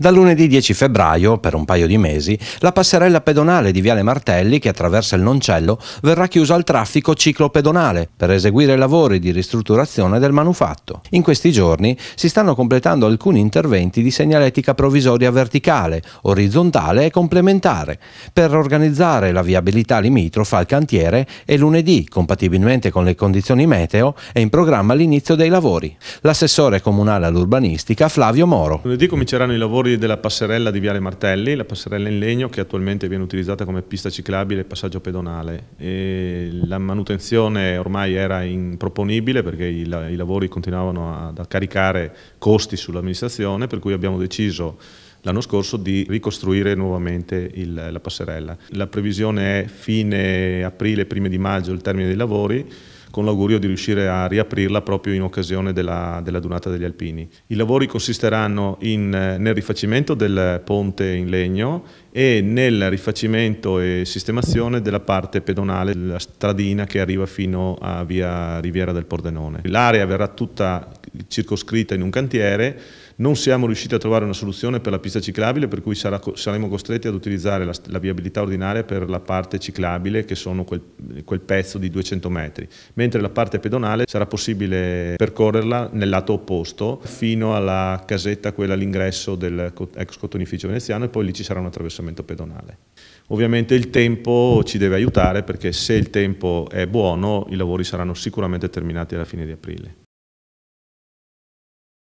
Dal lunedì 10 febbraio, per un paio di mesi, la passerella pedonale di Viale Martelli, che attraversa il Noncello, verrà chiusa al traffico ciclopedonale per eseguire lavori di ristrutturazione del manufatto. In questi giorni si stanno completando alcuni interventi di segnaletica provvisoria verticale, orizzontale e complementare per organizzare la viabilità limitrofa al cantiere e lunedì, compatibilmente con le condizioni meteo, è in programma l'inizio dei lavori. L'assessore comunale all'urbanistica Flavio Moro. Lunedì cominceranno i lavori lavori della passerella di Viale Martelli, la passerella in legno che attualmente viene utilizzata come pista ciclabile e passaggio pedonale. E la manutenzione ormai era improponibile perché i, la, i lavori continuavano ad caricare costi sull'amministrazione, per cui abbiamo deciso l'anno scorso di ricostruire nuovamente il, la passerella. La previsione è fine aprile, prime di maggio il termine dei lavori, con l'augurio di riuscire a riaprirla proprio in occasione della, della Dunata degli Alpini. I lavori consisteranno in, eh, nel rifacimento del ponte in legno e nel rifacimento e sistemazione della parte pedonale, la stradina che arriva fino a via Riviera del Pordenone. L'area verrà tutta circoscritta in un cantiere, non siamo riusciti a trovare una soluzione per la pista ciclabile per cui sarà, saremo costretti ad utilizzare la, la, viabilità ordinaria per la parte ciclabile che sono quel, quel, pezzo di 200 metri, mentre la parte pedonale sarà possibile percorrerla nel lato opposto fino alla casetta, quella all'ingresso dell'ex cotonificio veneziano e poi lì ci sarà un attraversamento pedonale. Ovviamente il tempo ci deve aiutare perché se il tempo è buono i lavori saranno sicuramente terminati alla fine di aprile.